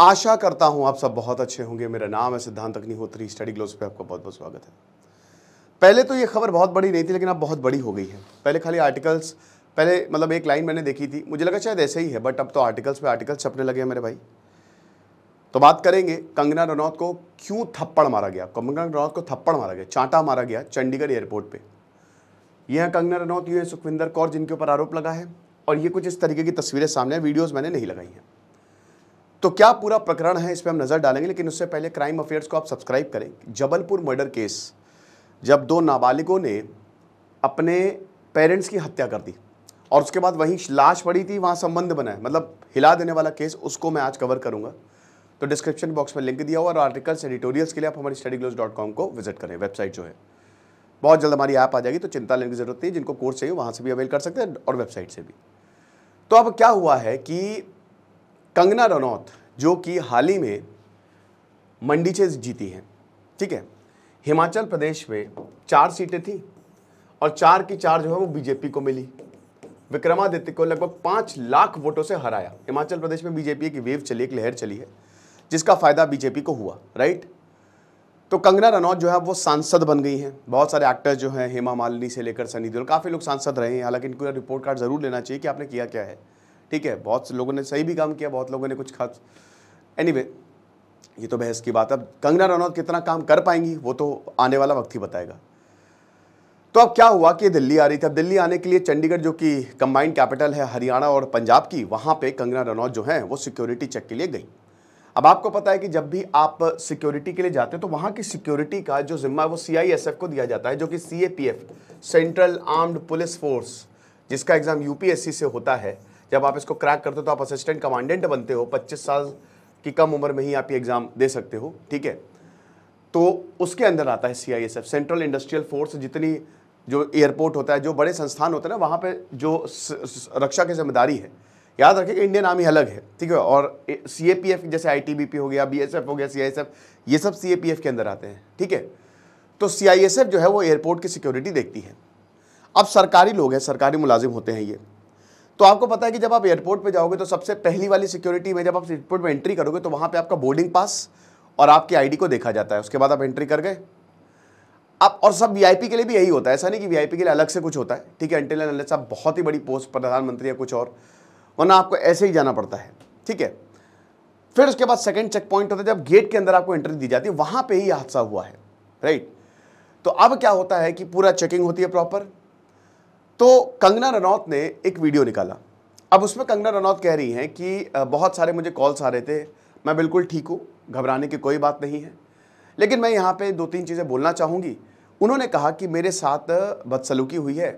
आशा करता हूं आप सब बहुत अच्छे होंगे मेरा नाम है सिद्धांत अग्निहोत्री स्टडी ग्लोस पे आपका बहुत बहुत स्वागत है पहले तो ये खबर बहुत बड़ी नहीं थी लेकिन अब बहुत बड़ी हो गई है पहले खाली आर्टिकल्स पहले मतलब एक लाइन मैंने देखी थी मुझे लगा शायद ऐसे ही है बट अब तो आर्टिकल्स पे आर्टिकल्स छपने लगे हैं मेरे भाई तो बात करेंगे कंगना रनौत को क्यों थप्पड़ मारा गया कंगना रनौत को थप्पड़ मारा गया चांटा मारा गया चंडीगढ़ एयरपोर्ट पर यह है कंगना रनौत है सुखविंदर कौर जिनके ऊपर आरोप लगा है और ये कुछ इस तरीके की तस्वीरें सामने वीडियोज़ मैंने नहीं लगाई हैं तो क्या पूरा प्रकरण है इस पर हम नज़र डालेंगे लेकिन उससे पहले क्राइम अफेयर्स को आप सब्सक्राइब करें जबलपुर मर्डर केस जब दो नाबालिगों ने अपने पेरेंट्स की हत्या कर दी और उसके बाद वहीं लाश पड़ी थी वहाँ संबंध बनाए मतलब हिला देने वाला केस उसको मैं आज कवर करूँगा तो डिस्क्रिप्शन बॉक्स में लिंक दिया हुआ और आर्टिकल्स एडिटोरियल्स के लिए आप हमारी स्टडी डॉट कॉम को विजिट करें वेबसाइट जो है बहुत जल्द हमारी ऐप आ जाएगी तो चिंता लेने की जरूरत नहीं जिनको कोर्स चाहिए वहाँ से भी अवेल कर सकते हैं और वेबसाइट से भी तो अब क्या हुआ है कि कंगना रनौत जो कि हाल ही में मंडी से जीती हैं ठीक है हिमाचल प्रदेश में चार सीटें थी और चार की चार जो है वो बीजेपी को मिली विक्रमादित्य को लगभग पाँच लाख वोटों से हराया हिमाचल प्रदेश में बीजेपी की वेव चली एक लहर चली है जिसका फायदा बीजेपी को हुआ राइट तो कंगना रनौत जो है वो सांसद बन गई हैं बहुत सारे एक्टर्स जो हैं हेमा मालिनी से लेकर सनी देओल काफ़ी लोग सांसद रहे हैं हालांकि इनको रिपोर्ट कार्ड जरूर लेना चाहिए कि आपने किया क्या है ठीक है बहुत से लोगों ने सही भी काम किया बहुत लोगों ने कुछ खास एनीवे anyway, ये तो बहस की बात अब कंगना रनौत कितना काम कर पाएंगी वो तो आने वाला वक्त ही बताएगा तो अब क्या हुआ कि दिल्ली आ रही थी अब दिल्ली आने के लिए चंडीगढ़ जो कि कंबाइंड कैपिटल है हरियाणा और पंजाब की वहाँ पे कंगना रनौत जो है वो सिक्योरिटी चेक के लिए गई अब आपको पता है कि जब भी आप सिक्योरिटी के लिए जाते हैं तो वहाँ की सिक्योरिटी का जो जिम्मा है वो सी को दिया जाता है जो कि C central armed police force जिसका एग्ज़ाम यूपीएससी से होता है जब आप इसको क्रैक करते हो तो आप असिस्टेंट कमांडेंट बनते हो पच्चीस साल की कम उम्र में ही आप ये एग्ज़ाम दे सकते हो ठीक है तो उसके अंदर आता है सी सेंट्रल इंडस्ट्रियल फोर्स जितनी जो एयरपोर्ट होता है जो बड़े संस्थान होते हैं ना वहाँ पर जो रक्षा की जिम्मेदारी है याद रखें कि इंडियन आर्मी अलग है ठीक है और सी ए पी एफ जैसे आई टी बी पी हो गया बी एस एफ हो गया सी आई एस एफ ये सब सी ए पी एफ के अंदर आते हैं ठीक है तो सी आई एस एफ जो है वो एयरपोर्ट की सिक्योरिटी देखती है अब सरकारी लोग हैं सरकारी मुलाजिम होते हैं ये तो आपको पता है कि जब आप एयरपोर्ट पे जाओगे तो सबसे पहली वाली सिक्योरिटी में जब आप एयरपोर्ट में एंट्री करोगे तो वहाँ पे आपका बोर्डिंग पास और आपकी आईडी को देखा जाता है उसके बाद आप एंट्री कर गए आप और सब वीआईपी के लिए भी यही होता है ऐसा नहीं कि वीआईपी के लिए अलग से कुछ होता है ठीक है एंटेल एनलेस आप बहुत ही बड़ी पोस्ट प्रधानमंत्री या कुछ और वरना आपको ऐसे ही जाना पड़ता है ठीक है फिर उसके बाद सेकेंड चेक पॉइंट होता है जब गेट के अंदर आपको एंट्री दी जाती है वहां पर ही हादसा हुआ है राइट तो अब क्या होता है कि पूरा चेकिंग होती है प्रॉपर तो कंगना रनौत ने एक वीडियो निकाला अब उसमें कंगना रनौत कह रही हैं कि बहुत सारे मुझे कॉल्स आ रहे थे मैं बिल्कुल ठीक हूँ घबराने की कोई बात नहीं है लेकिन मैं यहाँ पे दो तीन चीज़ें बोलना चाहूँगी उन्होंने कहा कि मेरे साथ बदसलूकी हुई है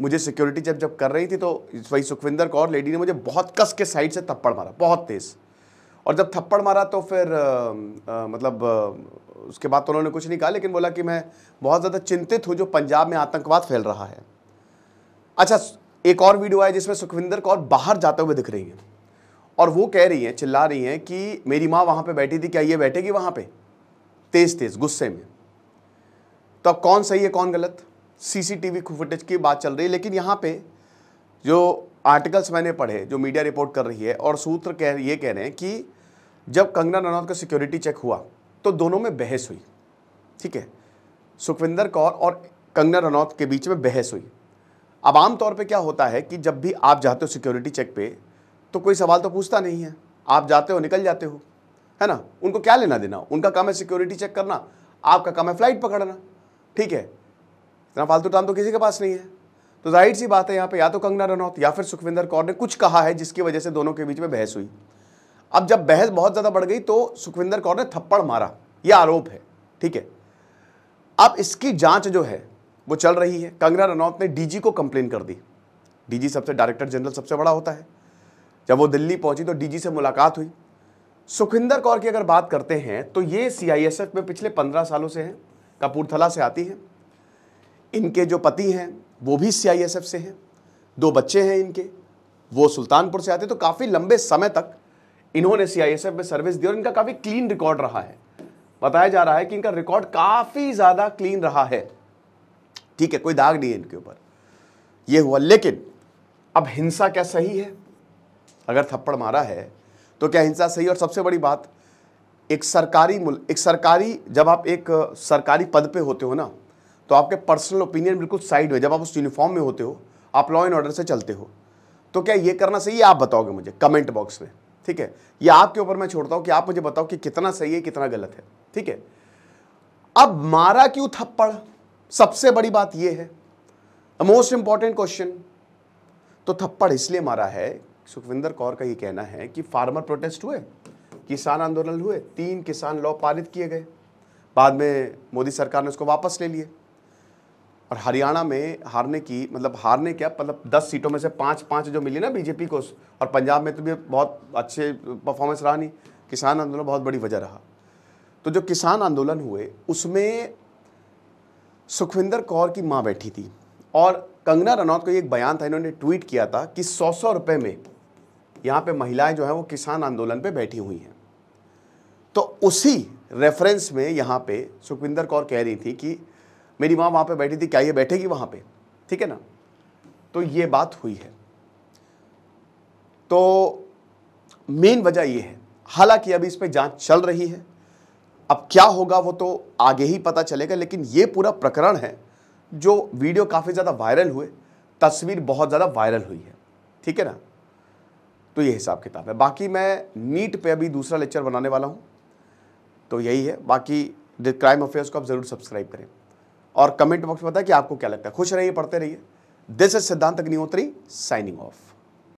मुझे सिक्योरिटी जब जब कर रही थी तो वही सुखविंदर कौर लेडी ने मुझे बहुत कस के साइड से थप्पड़ मारा बहुत तेज़ और जब थप्पड़ मारा तो फिर आ, आ, मतलब आ, उसके बाद तो उन्होंने कुछ नहीं कहा लेकिन बोला कि मैं बहुत ज़्यादा चिंतित हूँ जो पंजाब में आतंकवाद फैल रहा है अच्छा एक और वीडियो आया जिसमें सुखविंदर कौर बाहर जाते हुए दिख रही है और वो कह रही है चिल्ला रही है कि मेरी माँ वहाँ पे बैठी थी क्या ये बैठेगी वहाँ पे तेज तेज गुस्से में तो अब कौन सही है कौन गलत सीसीटीवी फुटेज की बात चल रही है लेकिन यहाँ पे जो आर्टिकल्स मैंने पढ़े जो मीडिया रिपोर्ट कर रही है और सूत्र कह ये कह रहे हैं कि जब कंगना रनौत का सिक्योरिटी चेक हुआ तो दोनों में बहस हुई ठीक है सुखविंदर कौर और कंगना रनौत के बीच में बहस हुई अब आमतौर पे क्या होता है कि जब भी आप जाते हो सिक्योरिटी चेक पे तो कोई सवाल तो पूछता नहीं है आप जाते हो निकल जाते हो है ना उनको क्या लेना देना उनका काम है सिक्योरिटी चेक करना आपका काम है फ्लाइट पकड़ना ठीक है इतना फालतू टाइम तो किसी के पास नहीं है तो जाहिर सी बात है यहाँ पे या तो कंगना रनौत या फिर सुखविंदर कौर ने कुछ कहा है जिसकी वजह से दोनों के बीच में बहस हुई अब जब बहस बहुत ज़्यादा बढ़ गई तो सुखविंदर कौर ने थप्पड़ मारा यह आरोप है ठीक है अब इसकी जांच जो है वो चल रही है कंगना रनौत ने डीजी को कंप्लेन कर दी डीजी सबसे डायरेक्टर जनरल सबसे बड़ा होता है जब वो दिल्ली पहुंची तो डीजी से मुलाकात हुई सुखविंदर कौर की अगर बात करते हैं तो ये सीआईएसएफ में पिछले पंद्रह सालों से हैं कपूरथला से आती हैं इनके जो पति हैं वो भी सीआईएसएफ से हैं दो बच्चे हैं इनके वो सुल्तानपुर से आते तो काफ़ी लंबे समय तक इन्होंने सीआईएसएफ में सर्विस दी और इनका काफ़ी क्लीन रिकॉर्ड रहा है बताया जा रहा है कि इनका रिकॉर्ड काफ़ी ज़्यादा क्लीन रहा है ठीक है कोई दाग नहीं है इनके ऊपर ये हुआ लेकिन अब हिंसा क्या सही है अगर थप्पड़ मारा है तो क्या हिंसा सही और सबसे बड़ी बात एक सरकारी मुल एक सरकारी जब आप एक सरकारी पद पे होते हो ना तो आपके पर्सनल ओपिनियन बिल्कुल साइड में जब आप उस यूनिफॉर्म में होते हो आप लॉ एंड ऑर्डर से चलते हो तो क्या ये करना सही है आप बताओगे मुझे कमेंट बॉक्स में ठीक है ये आपके ऊपर मैं छोड़ता हूँ कि आप मुझे बताओ कि कितना सही है कितना गलत है ठीक है अब मारा क्यों थप्पड़ सबसे बड़ी बात यह है मोस्ट इंपॉर्टेंट क्वेश्चन तो थप्पड़ इसलिए मारा है सुखविंदर कौर का ये कहना है कि फार्मर प्रोटेस्ट हुए किसान आंदोलन हुए तीन किसान लॉ पारित किए गए बाद में मोदी सरकार ने उसको वापस ले लिए और हरियाणा में हारने की मतलब हारने क्या मतलब दस सीटों में से पाँच पांच जो मिली ना बीजेपी को और पंजाब में तो भी बहुत अच्छे परफॉर्मेंस रहा नहीं किसान आंदोलन बहुत बड़ी वजह रहा तो जो किसान आंदोलन हुए उसमें सुखविंदर कौर की माँ बैठी थी और कंगना रनौत का एक बयान था इन्होंने ट्वीट किया था कि सौ सौ रुपये में यहाँ पे महिलाएं जो हैं वो किसान आंदोलन पे बैठी हुई हैं तो उसी रेफरेंस में यहाँ पे सुखविंदर कौर कह रही थी कि मेरी माँ वहाँ पे बैठी थी क्या ये बैठेगी वहाँ पे ठीक है ना तो ये बात हुई है तो मेन वजह ये है हालांकि अभी इस पर जांच चल रही है अब क्या होगा वो तो आगे ही पता चलेगा लेकिन ये पूरा प्रकरण है जो वीडियो काफ़ी ज़्यादा वायरल हुए तस्वीर बहुत ज़्यादा वायरल हुई है ठीक है ना तो ये हिसाब किताब है बाकी मैं नीट पे अभी दूसरा लेक्चर बनाने वाला हूँ तो यही है बाकी द क्राइम अफेयर्स को आप ज़रूर सब्सक्राइब करें और कमेंट बॉक्स में बताएं कि आपको क्या लगता है खुश रहिए पढ़ते रहिए दिस इज सिद्धांत अग्निहोत्री साइनिंग ऑफ